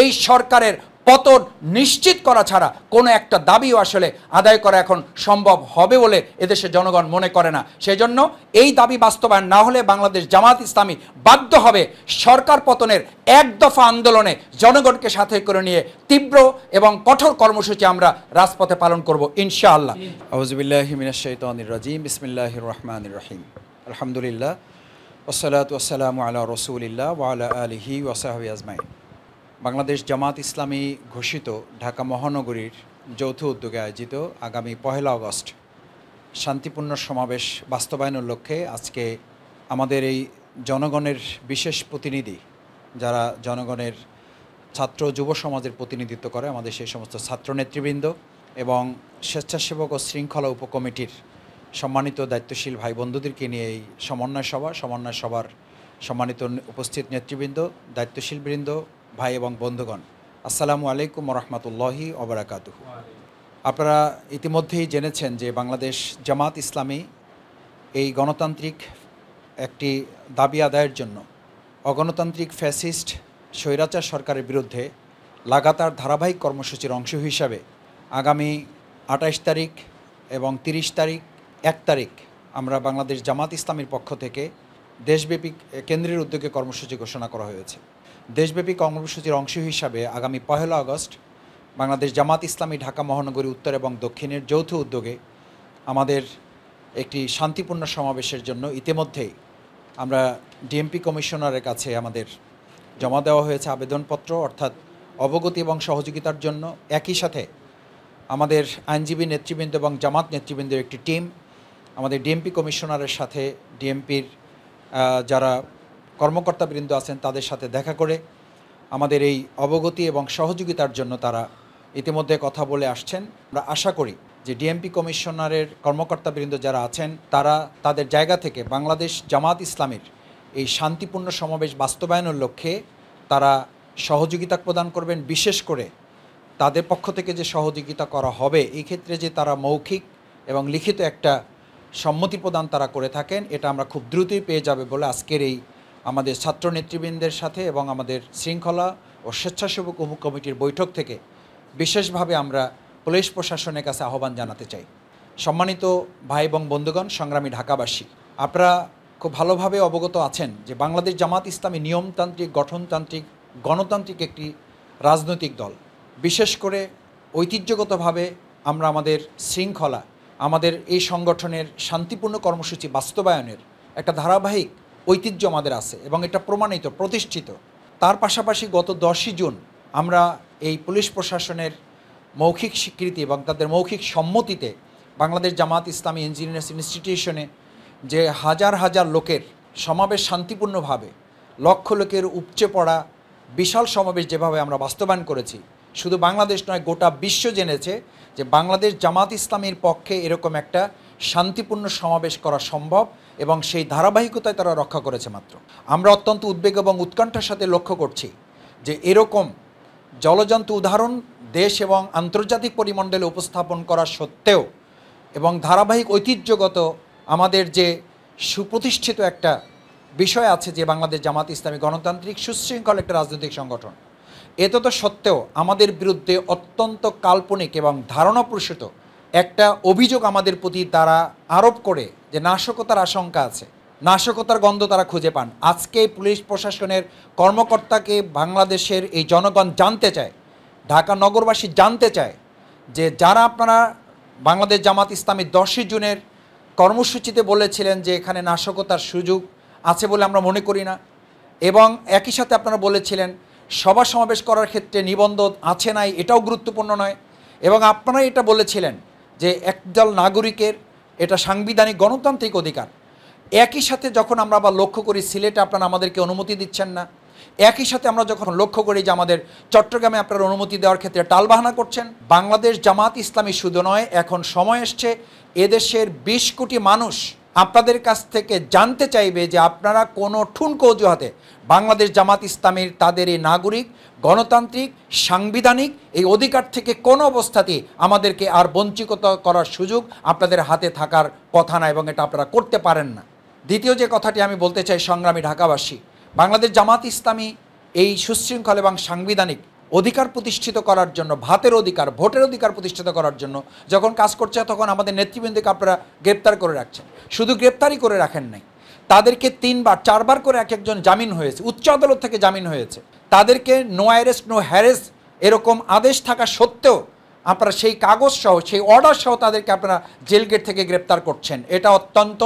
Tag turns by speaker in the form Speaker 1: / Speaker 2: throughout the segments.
Speaker 1: এই সরকারের পতন নিশ্চিত করা ছাড়া কোনো একটা দাবিও আসলে আদায় করা এখন সম্ভব হবে বলে এদেশের জনগণ মনে করে না সেই জন্য এই দাবি বাস্তবায়ন না হলে বাংলাদেশ জামাত ইসলামী বাধ্য হবে সরকার পতনের এক দফা আন্দোলনে জনগণকে সাথে করে নিয়ে তীব্র এবং কঠোর কর্মসূচি আমরা রাজপথে পালন করব ইনশাআল্লাহ রহিম আলহামদুলিল্লাহ ওসালাত আল্লাহ রসুলিল্লাহ আলহি বাংলাদেশ জামাত ইসলামী ঘোষিত ঢাকা মহানগরীর যৌথ উদ্যোগে আয়োজিত আগামী পহেলা অগস্ট শান্তিপূর্ণ সমাবেশ বাস্তবায়নের লক্ষ্যে আজকে আমাদের এই জনগণের বিশেষ প্রতিনিধি যারা জনগণের ছাত্র যুব সমাজের প্রতিনিধিত্ব করে আমাদের সেই সমস্ত ছাত্র নেতৃবৃন্দ এবং স্বেচ্ছাসেবক ও শৃঙ্খলা উপকমিটির সম্মানিত দায়িত্বশীল ভাই বন্ধুদেরকে নিয়ে এই সমন্বয় সভা সমন্বয় সভার সম্মানিত উপস্থিত নেতৃবৃন্দ দায়িত্বশীল বৃন্দ ভাই এবং বন্ধুগণ আসসালামু আলাইকুম রহমতুল্লাহি অবরাকাতুহ আপনারা ইতিমধ্যেই জেনেছেন যে বাংলাদেশ জামাত ইসলামী এই গণতান্ত্রিক একটি দাবি আদায়ের জন্য অগণতান্ত্রিক ফ্যাসিস্ট স্বৈরাচার সরকারের বিরুদ্ধে লাগাতার ধারাবাহিক কর্মসূচির অংশ হিসাবে আগামী আঠাশ তারিখ এবং তিরিশ তারিখ এক তারিখ আমরা বাংলাদেশ জামাত ইসলামীর পক্ষ থেকে দেশব্যাপী কেন্দ্রের উদ্যোগে কর্মসূচি ঘোষণা করা হয়েছে দেশব্যাপী কর্মসূচির অংশ হিসাবে আগামী পহেলা আগস্ট বাংলাদেশ জামাত ইসলামী ঢাকা মহানগরী উত্তর এবং দক্ষিণের যৌথ উদ্যোগে আমাদের একটি শান্তিপূর্ণ সমাবেশের জন্য ইতিমধ্যেই আমরা ডিএমপি কমিশনারের কাছে আমাদের জমা দেওয়া হয়েছে আবেদনপত্র অর্থাৎ অবগতি এবং সহযোগিতার জন্য একই সাথে আমাদের আইনজীবী নেতৃবৃন্দ এবং জামাত নেতৃবৃন্দের একটি টিম আমাদের ডিএমপি কমিশনারের সাথে ডিএমপির যারা কর্মকর্তাবৃন্দ আছেন তাদের সাথে দেখা করে আমাদের এই অবগতি এবং সহযোগিতার জন্য তারা ইতিমধ্যে কথা বলে আসছেন আমরা আশা করি যে ডিএমপি কমিশনারের কর্মকর্তাবৃন্দ যারা আছেন তারা তাদের জায়গা থেকে বাংলাদেশ জামাত ইসলামের এই শান্তিপূর্ণ সমাবেশ বাস্তবায়নের লক্ষ্যে তারা সহযোগিতা প্রদান করবেন বিশেষ করে তাদের পক্ষ থেকে যে সহযোগিতা করা হবে এই ক্ষেত্রে যে তারা মৌখিক এবং লিখিত একটা সম্মতি প্রদান তারা করে থাকেন এটা আমরা খুব দ্রুতই পেয়ে যাবে বলে আজকের এই আমাদের ছাত্র নেতৃবৃন্দের সাথে এবং আমাদের শৃঙ্খলা ও স্বেচ্ছাসেবক উপ কমিটির বৈঠক থেকে বিশেষভাবে আমরা পুলিশ প্রশাসনের কাছে আহ্বান জানাতে চাই সম্মানিত ভাই এবং বন্ধুগণ সংগ্রামী ঢাকাবাসী আপনারা খুব ভালোভাবে অবগত আছেন যে বাংলাদেশ জামাত ইসলামী নিয়মতান্ত্রিক গঠনতান্ত্রিক গণতান্ত্রিক একটি রাজনৈতিক দল বিশেষ করে ঐতিহ্যগতভাবে আমরা আমাদের শৃঙ্খলা আমাদের এই সংগঠনের শান্তিপূর্ণ কর্মসূচি বাস্তবায়নের একটা ধারাবাহিক ঐতিহ্য আমাদের আছে এবং এটা প্রমাণিত প্রতিষ্ঠিত তার পাশাপাশি গত দশই জুন আমরা এই পুলিশ প্রশাসনের মৌখিক স্বীকৃতি এবং তাদের মৌখিক সম্মতিতে বাংলাদেশ জামাত ইসলামী ইঞ্জিনিয়ার্স ইনস্টিটিউশনে যে হাজার হাজার লোকের সমাবেশ শান্তিপূর্ণভাবে লক্ষ লোকের উপচে পড়া বিশাল সমাবেশ যেভাবে আমরা বাস্তবায়ন করেছি শুধু বাংলাদেশ নয় গোটা বিশ্ব জেনেছে যে বাংলাদেশ জামাত ইসলামীর পক্ষে এরকম একটা শান্তিপূর্ণ সমাবেশ করা সম্ভব এবং সেই ধারাবাহিকতায় তারা রক্ষা করেছে মাত্র আমরা অত্যন্ত উদ্বেগ এবং উৎকণ্ঠার সাথে লক্ষ্য করছি যে এরকম জলজন্তু উদাহরণ দেশ এবং আন্তর্জাতিক পরিমণ্ডলে উপস্থাপন করা সত্ত্বেও এবং ধারাবাহিক ঐতিহ্যগত আমাদের যে সুপ্রতিষ্ঠিত একটা বিষয় আছে যে বাংলাদেশ জামাত ইসলামী গণতান্ত্রিক সুশৃঙ্খল একটা রাজনৈতিক সংগঠন এত তো সত্ত্বেও আমাদের বিরুদ্ধে অত্যন্ত কাল্পনিক এবং ধারণাপ্রসূত একটা অভিযোগ আমাদের প্রতি তারা আরোপ করে যে নাশকতার আশঙ্কা আছে নাশকতার গন্ধ তারা খুঁজে পান আজকে পুলিশ প্রশাসনের কর্মকর্তাকে বাংলাদেশের এই জনগণ জানতে চায় ঢাকা নগরবাসী জানতে চায় যে যারা আপনারা বাংলাদেশ জামাত ইসলামী দশই জুনের কর্মসূচিতে বলেছিলেন যে এখানে নাশকতার সুযোগ আছে বলে আমরা মনে করি না এবং একই সাথে আপনারা বলেছিলেন সভা সমাবেশ করার ক্ষেত্রে নিবন্ধ আছে নাই এটাও গুরুত্বপূর্ণ নয় এবং আপনারা এটা বলেছিলেন যে একদল নাগরিকের এটা সাংবিধানিক গণতান্ত্রিক অধিকার একই সাথে যখন আমরা আবার লক্ষ্য করি সিলেটে আপনারা আমাদেরকে অনুমতি দিচ্ছেন না একই সাথে আমরা যখন লক্ষ্য করি যে আমাদের চট্টগ্রামে আপনার অনুমতি দেওয়ার ক্ষেত্রে টালবাহানা করছেন বাংলাদেশ জামাত ইসলামী শুধু নয় এখন সময় এসছে এদেশের বিশ কোটি মানুষ আপনাদের কাছ থেকে জানতে চাইবে যে আপনারা কোনো ঠুনকো অজুহাতে বাংলাদেশ জামাত ইসলামের তাদের এই নাগরিক গণতান্ত্রিক সাংবিধানিক এই অধিকার থেকে কোনো অবস্থাতেই আমাদেরকে আর বঞ্চিত করার সুযোগ আপনাদের হাতে থাকার কথা না এবং এটা আপনারা করতে পারেন না দ্বিতীয় যে কথাটি আমি বলতে চাই সংগ্রামী ঢাকাবাসী বাংলাদেশ জামাত ইসলামী এই সুশৃঙ্খল এবং সাংবিধানিক অধিকার প্রতিষ্ঠিত করার জন্য ভাতের অধিকার ভোটের অধিকার প্রতিষ্ঠিত করার জন্য যখন কাজ করছে তখন আমাদের নেতৃবৃন্দকে আপনারা গ্রেপ্তার করে রাখছেন শুধু গ্রেপ্তারই করে রাখেন নাই তাদেরকে তিনবার চারবার করে এক একজন জামিন হয়েছে উচ্চ আদালত থেকে জামিন হয়েছে তাদেরকে নো অ্যারেস্ট নো হ্যারেস এরকম আদেশ থাকা সত্ত্বেও আপনারা সেই কাগজ সহ সেই অর্ডার সহ তাদেরকে আপনারা জেল গেট থেকে গ্রেপ্তার করছেন এটা অত্যন্ত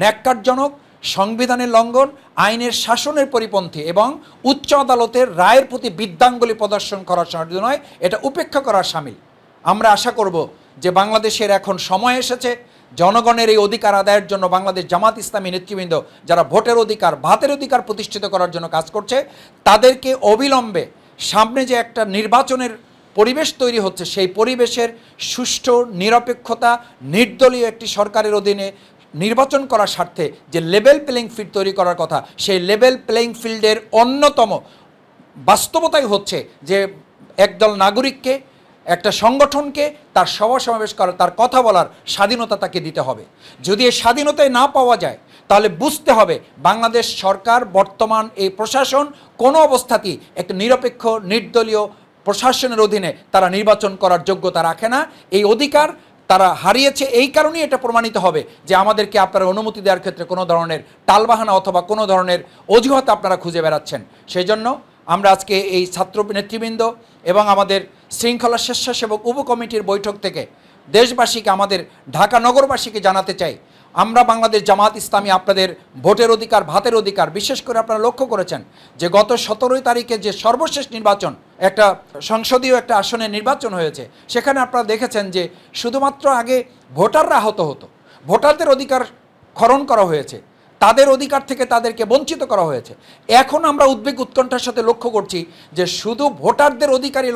Speaker 1: ন্যাক্কারজনক সংবিধানের লঙ্ঘন আইনের শাসনের পরিপন্থী এবং উচ্চ আদালতের রায়ের প্রতি বিদ্যাঙ্গুলি প্রদর্শন করার সাহায্য নয় এটা উপেক্ষা করার সামিল আমরা আশা করব যে বাংলাদেশের এখন সময় এসেছে জনগণের এই অধিকার আদায়ের জন্য বাংলাদেশ জামাত ইসলামী নেতৃবৃন্দ যারা ভোটের অধিকার ভাতের অধিকার প্রতিষ্ঠিত করার জন্য কাজ করছে তাদেরকে অবিলম্বে সামনে যে একটা নির্বাচনের পরিবেশ তৈরি হচ্ছে সেই পরিবেশের সুষ্ঠু নিরপেক্ষতা নির্দলীয় একটি সরকারের অধীনে নির্বাচন করার স্বার্থে যে লেভেল প্লেইং ফিল্ড তৈরি করার কথা সেই লেভেল প্লেইং ফিল্ডের অন্যতম বাস্তবতাই হচ্ছে যে একদল নাগরিককে একটা সংগঠনকে তার সভা সমাবেশ করার তার কথা বলার স্বাধীনতা তাকে দিতে হবে যদি এই স্বাধীনতায় না পাওয়া যায় তাহলে বুঝতে হবে বাংলাদেশ সরকার বর্তমান এই প্রশাসন কোনো অবস্থাতেই একটা নিরপেক্ষ নির্দলীয় প্রশাসনের অধীনে তারা নির্বাচন করার যোগ্যতা রাখে না এই অধিকার তারা হারিয়েছে এই কারণেই এটা প্রমাণিত হবে যে আমাদেরকে আপনারা অনুমতি দেওয়ার ক্ষেত্রে কোনো ধরনের টালবাহানা অথবা কোনো ধরনের অজুহাত আপনারা খুঁজে বেড়াচ্ছেন সেই জন্য আমরা আজকে এই ছাত্র নেতৃবৃন্দ এবং আমাদের শৃঙ্খলা স্বেচ্ছাসেবক উপকমিটির বৈঠক থেকে দেশবাসীকে আমাদের ঢাকা নগরবাসীকে জানাতে চাই আমরা বাংলাদেশ জামাত ইসলামী আপনাদের ভোটের অধিকার ভাতের অধিকার বিশেষ করে আপনারা লক্ষ্য করেছেন যে গত সতেরোই তারিখে যে সর্বশেষ নির্বাচন একটা সংসদীয় একটা আসনে নির্বাচন হয়েছে সেখানে আপনারা দেখেছেন যে শুধুমাত্র আগে ভোটাররা আহত হতো ভোটারদের অধিকার খরণ করা হয়েছে তাদের অধিকার থেকে তাদেরকে বঞ্চিত করা হয়েছে এখন আমরা উদ্বেগ উৎকণ্ঠার সাথে লক্ষ্য করছি যে শুধু ভোটারদের অধিকারই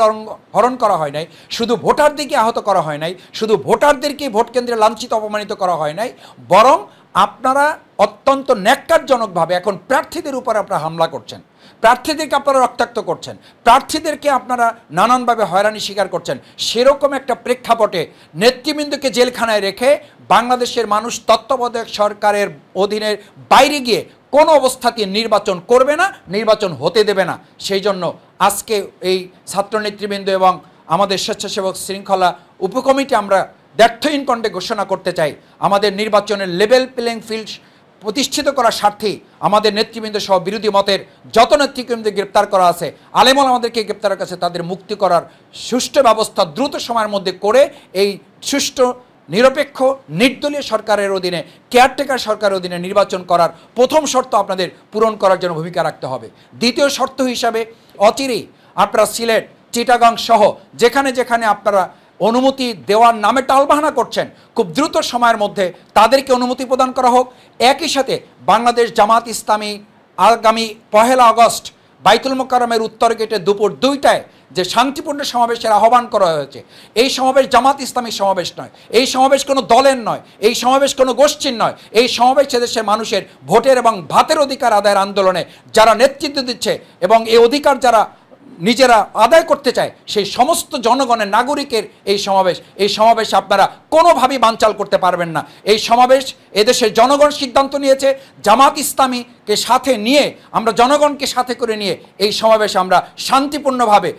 Speaker 1: হরণ করা হয় নাই শুধু ভোটারদেরকে আহত করা হয় নাই শুধু ভোটারদেরকেই ভোট কেন্দ্রে লাঞ্ছিত অপমানিত করা হয় নাই বরং আপনারা অত্যন্ত ন্যাক্কারজনকভাবে এখন প্রার্থীদের উপর আপনারা হামলা করছেন প্রার্থীদেরকে আপনারা রক্তাক্ত করছেন প্রার্থীদেরকে আপনারা নানানভাবে হয়রানি স্বীকার করছেন সেরকম একটা প্রেক্ষাপটে নেতৃবৃন্দকে জেলখানায় রেখে বাংলাদেশের মানুষ তত্ত্বাবধায়ক সরকারের অধীনের বাইরে গিয়ে কোনো অবস্থাতে নির্বাচন করবে না নির্বাচন হতে দেবে না সেই জন্য আজকে এই ছাত্র নেতৃবৃন্দ এবং আমাদের স্বেচ্ছাসেবক শৃঙ্খলা উপকমিটি আমরা ব্যর্থহীন কণ্ঠে ঘোষণা করতে চাই আমাদের নির্বাচনের লেভেল প্লেইং ফিল্ড প্রতিষ্ঠিত করার স্বার্থে আমাদের নেতৃবৃন্দ সহ বিরোধী মতের যত নেতৃবৃন্দ গ্রেপ্তার করা আছে আলেমল আমাদেরকে গ্রেপ্তারের কাছে তাদের মুক্তি করার সুষ্ঠু ব্যবস্থা দ্রুত সময়ের মধ্যে করে এই সুষ্ঠু নিরপেক্ষ নির্দলীয় সরকারের অধীনে কেয়ারটেকার সরকারের অধীনে নির্বাচন করার প্রথম শর্ত আপনাদের পূরণ করার জন্য ভূমিকা রাখতে হবে দ্বিতীয় শর্ত হিসাবে অচিরেই আপনারা সিলেট চিটাগাং সহ যেখানে যেখানে আপনারা অনুমতি দেওয়ার নামে টালবাহানা করছেন খুব দ্রুত সময়ের মধ্যে তাদেরকে অনুমতি প্রদান করা হোক একই সাথে বাংলাদেশ জামাত ইসলামী আগামী পহেলা আগস্ট বাইতুল মোকারমের উত্তর গেটে দুপুর দুইটায় যে শান্তিপূর্ণ সমাবেশের আহ্বান করা হয়েছে এই সমাবেশ জামাত ইসলামী সমাবেশ নয় এই সমাবেশ কোনো দলের নয় এই সমাবেশ কোনো গোষ্ঠীর নয় এই সমাবেশ দেশের মানুষের ভোটের এবং ভাতের অধিকার আদায়ের আন্দোলনে যারা নেতৃত্ব দিচ্ছে এবং এই অধিকার যারা নিজেরা আদায় করতে চায় সেই সমস্ত জনগণের নাগরিকের এই সমাবেশ এই সমাবেশ আপনারা কোনোভাবেই বানচাল করতে পারবেন না এই সমাবেশ এদেশের জনগণ সিদ্ধান্ত নিয়েছে জামাত ইসলামীকে সাথে নিয়ে আমরা জনগণকে সাথে করে নিয়ে এই সমাবেশ আমরা শান্তিপূর্ণভাবে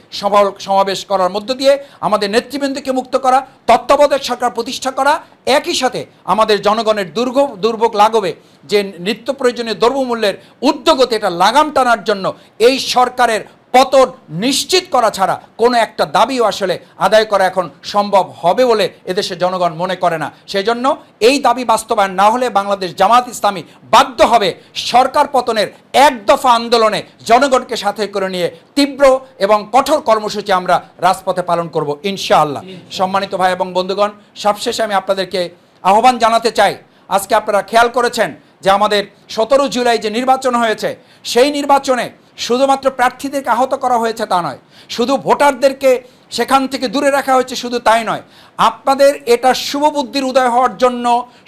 Speaker 1: সমাবেশ করার মধ্য দিয়ে আমাদের নেতৃবৃন্দকে মুক্ত করা তত্ত্বাবধায়ক সরকার প্রতিষ্ঠা করা একই সাথে আমাদের জনগণের দুর্গ দুর্ভোগ লাঘবে যে নিত্য প্রয়োজনীয় দ্রব্যমূল্যের উদ্যোগতে এটা লাগাম টানার জন্য এই সরকারের পতন নিশ্চিত করা ছাড়া কোনো একটা দাবিও আসলে আদায় করা এখন সম্ভব হবে বলে এদেশে জনগণ মনে করে না সেজন্য এই দাবি বাস্তবায়ন না হলে বাংলাদেশ জামাত ইসলামী বাধ্য হবে সরকার পতনের এক দফা আন্দোলনে জনগণকে সাথে করে নিয়ে তীব্র এবং কঠোর কর্মসূচি আমরা রাজপথে পালন করব ইনশাআল্লাহ সম্মানিত ভাই এবং বন্ধুগণ সবশেষে আমি আপনাদেরকে আহ্বান জানাতে চাই আজকে আপনারা খেয়াল করেছেন যে আমাদের সতেরো জুলাই যে নির্বাচন হয়েছে সেই নির্বাচনে শুধুমাত্র প্রার্থীদেরকে আহত করা হয়েছে তা নয় শুধু ভোটারদেরকে সেখান থেকে দূরে রাখা হয়েছে শুধু তাই নয় আপনাদের এটা শুভবুদ্ধির উদয় হওয়ার জন্য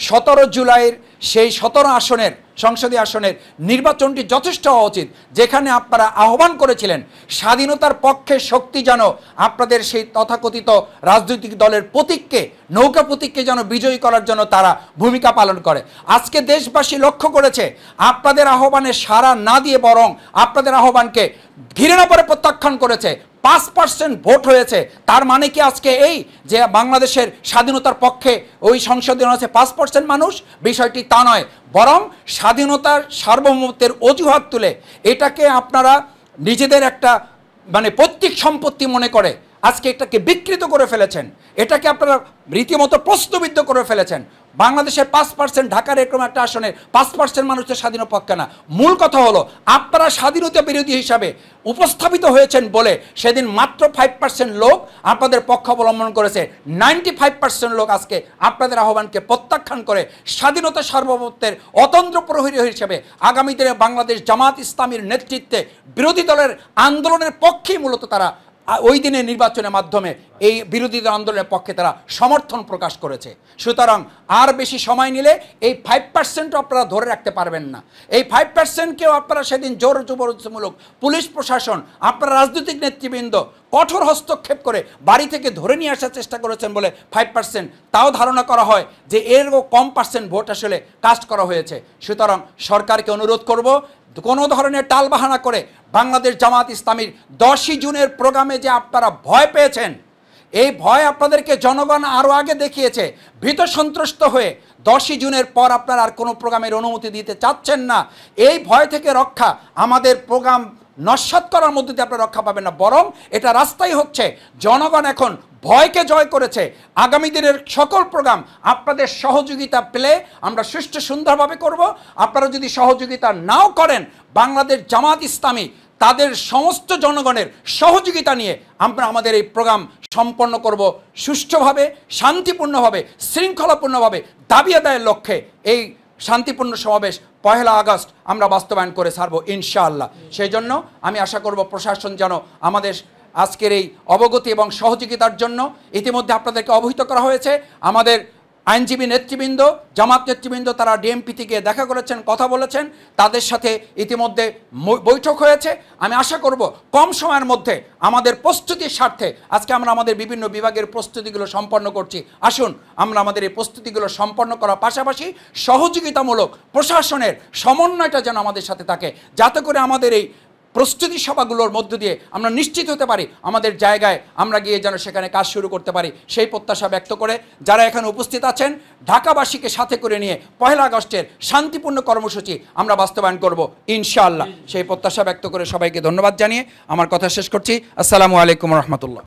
Speaker 1: সতেরো জুলাইয়ের সেই সতেরো আসনের সংসদীয় আসনের নির্বাচনটি যথেষ্ট হওয়া উচিত যেখানে আপনারা আহ্বান করেছিলেন স্বাধীনতার পক্ষে শক্তি যেন আপনাদের সেই তথাকথিত রাজনৈতিক দলের প্রতীককে নৌকা প্রতীককে যেন বিজয়ী করার জন্য তারা ভূমিকা পালন করে আজকে দেশবাসী লক্ষ্য করেছে আপনাদের আহ্বানে সাড়া না দিয়ে বরং আপনাদের আহ্বানকে ঘিরে প্রত্যাখ্যান করেছে পাঁচ পার্সেন্ট ভোট হয়েছে তার মানে কি আজকে এই যে বাংলাদেশের স্বাধীনতার পক্ষে ওই সংসদে আছে পাঁচ পার্সেন্ট মানুষ বিষয়টি তা নয় বরং স্বাধীনতার সার্বভৌমত্বের অজুহাত তুলে এটাকে আপনারা নিজেদের একটা মানে পৈতৃক সম্পত্তি মনে করে আজকে এটাকে বিকৃত করে ফেলেছেন এটাকে আপনারা রীতিমতো প্রশ্নবিদ্ধ করে ফেলেছেন বাংলাদেশের পাঁচ পার্সেন্ট ঢাকার এরকম একটা আসনের পাঁচ পার্সেন্ট মানুষের স্বাধীন পক্ষে না মূল কথা হলো আপনারা স্বাধীনতা বিরোধী হিসাবে উপস্থাপিত হয়েছেন বলে সেদিন মাত্র ফাইভ পার্সেন্ট লোক আপনাদের পক্ষ অবলম্বন করেছে নাইনটি ফাইভ পার্সেন্ট লোক আজকে আপনাদের আহ্বানকে প্রত্যাখ্যান করে স্বাধীনতা সার্বভৌমত্বের অতন্ত্র প্রহরী হিসেবে আগামী দিনে বাংলাদেশ জামাত ইসলামীর নেতৃত্বে বিরোধী দলের আন্দোলনের পক্ষেই মূলত তারা ওই দিনের নির্বাচনের মাধ্যমে এই বিরোধীদের আন্দোলনের পক্ষে তারা সমর্থন প্রকাশ করেছে সুতরাং আর বেশি সময় নিলে এই ফাইভ পার্সেন্ট আপনারা ধরে রাখতে পারবেন না এই ফাইভ পার্সেন্টকেও আপনারা সেদিন জোর জবরমূলক পুলিশ প্রশাসন আপনার রাজনৈতিক নেতৃবৃন্দ কঠোর হস্তক্ষেপ করে বাড়ি থেকে ধরে নিয়ে আসার চেষ্টা করেছেন বলে ফাইভ পার্সেন্ট তাও ধারণা করা হয় যে এরও কম পার্সেন্ট ভোট আসলে কাস্ট করা হয়েছে সুতরাং সরকারকে অনুরোধ করব কোনো ধরনের টালবাহানা করে বাংলাদেশ জামাত ইসলামীর দশই জুনের প্রোগ্রামে যে আপনারা ভয় পেয়েছেন এই ভয় আপনাদেরকে জনগণ আরও আগে দেখিয়েছে ভীত সন্ত্রস্ত হয়ে দশই জুনের পর আপনারা আর কোনো প্রোগ্রামের অনুমতি দিতে চাচ্ছেন না এই ভয় থেকে রক্ষা আমাদের প্রোগ্রাম নস্বাত করার মধ্যে দিয়ে আপনারা রক্ষা পাবেন না বরং এটা রাস্তাই হচ্ছে জনগণ এখন ভয়কে জয় করেছে আগামী দিনের সকল প্রোগ্রাম আপনাদের সহযোগিতা পেলে আমরা সুষ্ঠু সুন্দরভাবে করব আপনারা যদি সহযোগিতা নাও করেন বাংলাদেশ জামাত ইসলামী তাদের সমস্ত জনগণের সহযোগিতা নিয়ে আমরা আমাদের এই প্রোগ্রাম সম্পন্ন করব সুষ্ঠুভাবে শান্তিপূর্ণভাবে শৃঙ্খলাপূর্ণভাবে দাবি আদায়ের লক্ষ্যে এই শান্তিপূর্ণ সমাবেশ পহেলা আগস্ট আমরা বাস্তবায়ন করে ছাড়ব ইনশাআল্লাহ সেই জন্য আমি আশা করব প্রশাসন যেন আমাদের আজকের এই অবগতি এবং সহযোগিতার জন্য ইতিমধ্যে আপনাদেরকে অবহিত করা হয়েছে আমাদের আইনজীবী নেতৃবৃন্দ জামাত নেতৃবৃন্দ তারা ডিএমপিতে গিয়ে দেখা করেছেন কথা বলেছেন তাদের সাথে ইতিমধ্যে বৈঠক হয়েছে আমি আশা করব কম সময়ের মধ্যে আমাদের প্রস্তুতির স্বার্থে আজকে আমরা আমাদের বিভিন্ন বিভাগের প্রস্তুতিগুলো সম্পন্ন করছি আসুন আমরা আমাদের এই প্রস্তুতিগুলো সম্পন্ন করার পাশাপাশি সহযোগিতামূলক প্রশাসনের সমন্বয়টা যেন আমাদের সাথে থাকে যাতে করে আমাদের এই প্রস্তুতি সভাগুলোর মধ্য দিয়ে আমরা নিশ্চিত হতে পারি আমাদের জায়গায় আমরা গিয়ে যেন সেখানে কাজ শুরু করতে পারি সেই প্রত্যাশা ব্যক্ত করে যারা এখানে উপস্থিত আছেন ঢাকাবাসীকে সাথে করে নিয়ে পহেলা আগস্টের শান্তিপূর্ণ কর্মসূচি আমরা বাস্তবায়ন করব ইনশাআল্লাহ সেই প্রত্যাশা ব্যক্ত করে সবাইকে ধন্যবাদ জানিয়ে আমার কথা শেষ করছি আসসালামু আলাইকুম রহমতুল্লাহ